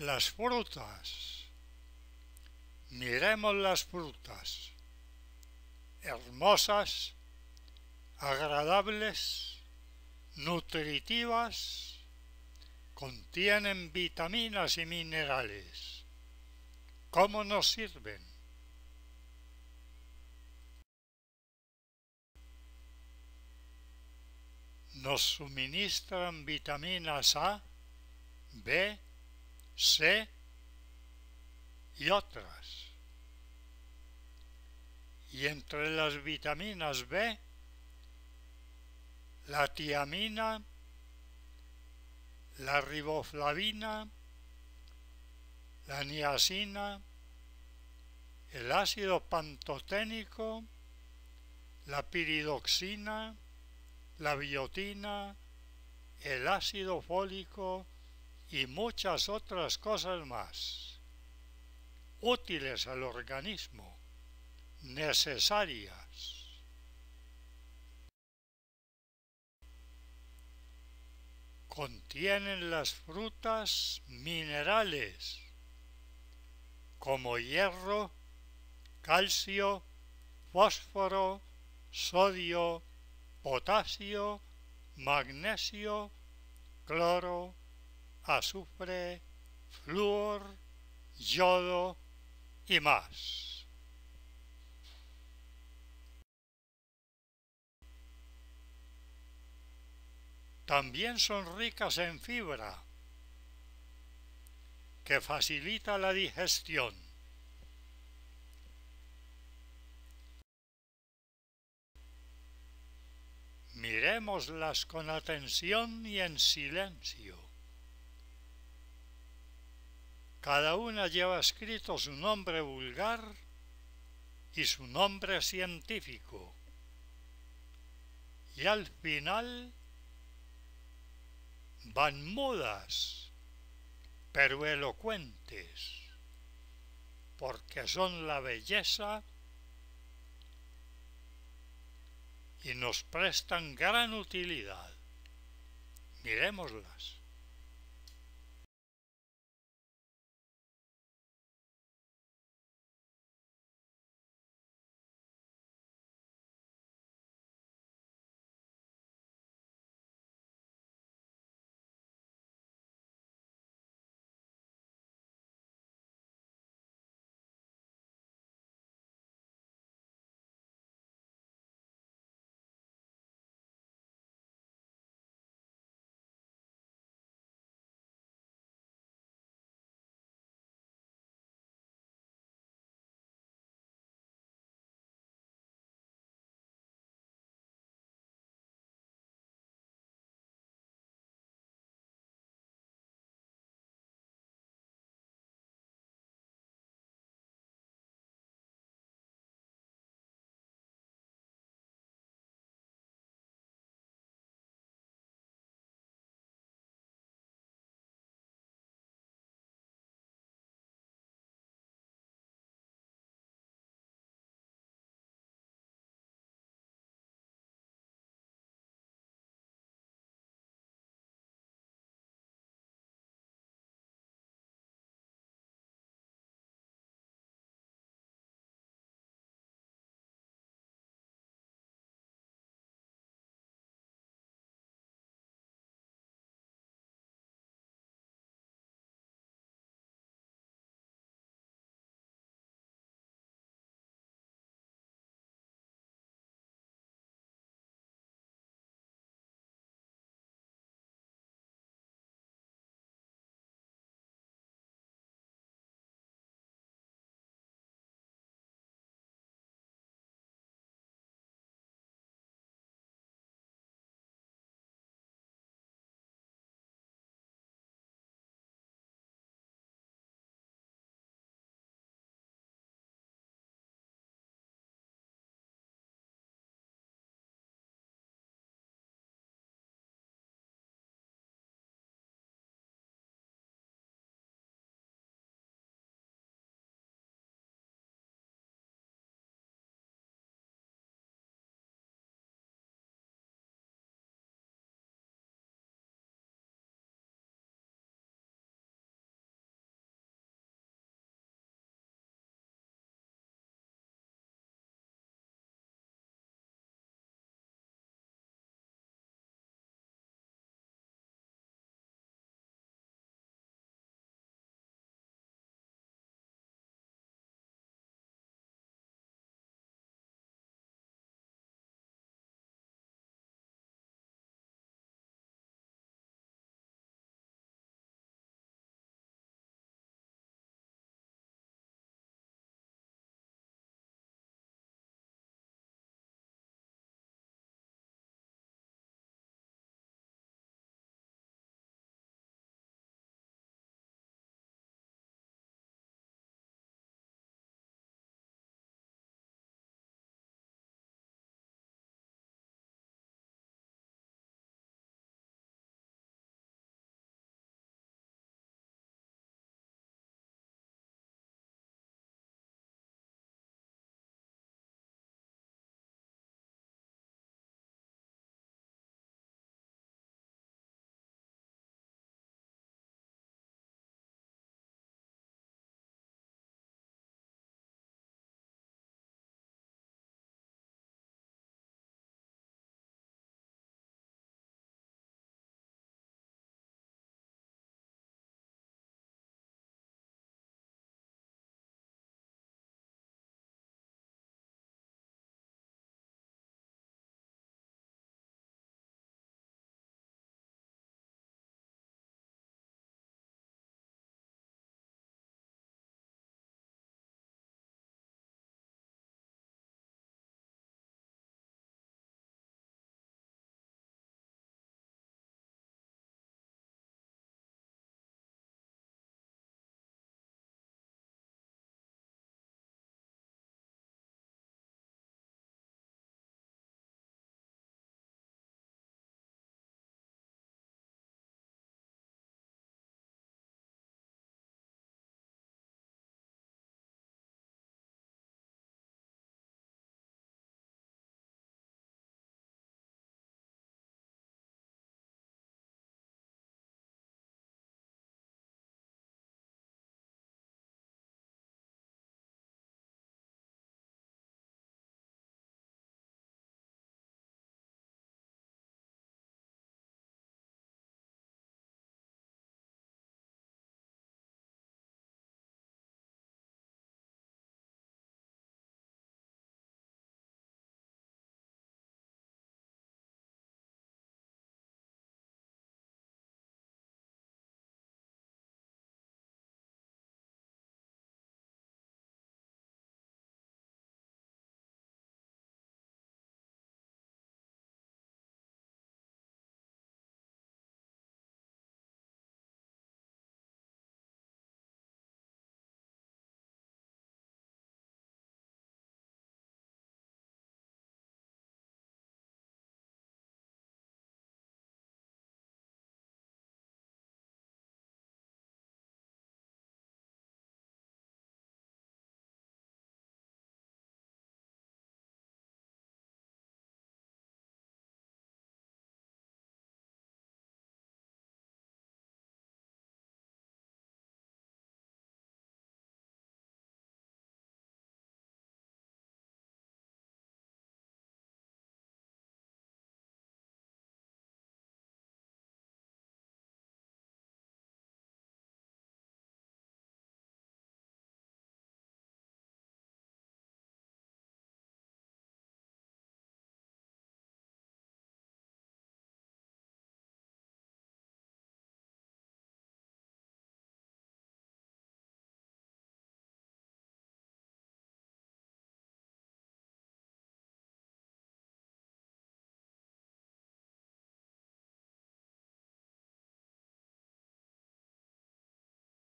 Las frutas. Miremos las frutas. Hermosas, agradables, nutritivas, contienen vitaminas y minerales. ¿Cómo nos sirven? Nos suministran vitaminas A, B, C y otras. Y entre las vitaminas B, la tiamina, la riboflavina, la niacina, el ácido pantoténico, la piridoxina, la biotina, el ácido fólico, y muchas otras cosas más, útiles al organismo, necesarias. Contienen las frutas minerales, como hierro, calcio, fósforo, sodio, potasio, magnesio, cloro, azufre, flúor, yodo y más. También son ricas en fibra, que facilita la digestión. Miremoslas con atención y en silencio. Cada una lleva escrito su nombre vulgar y su nombre científico. Y al final van mudas, pero elocuentes, porque son la belleza y nos prestan gran utilidad. Miremoslas.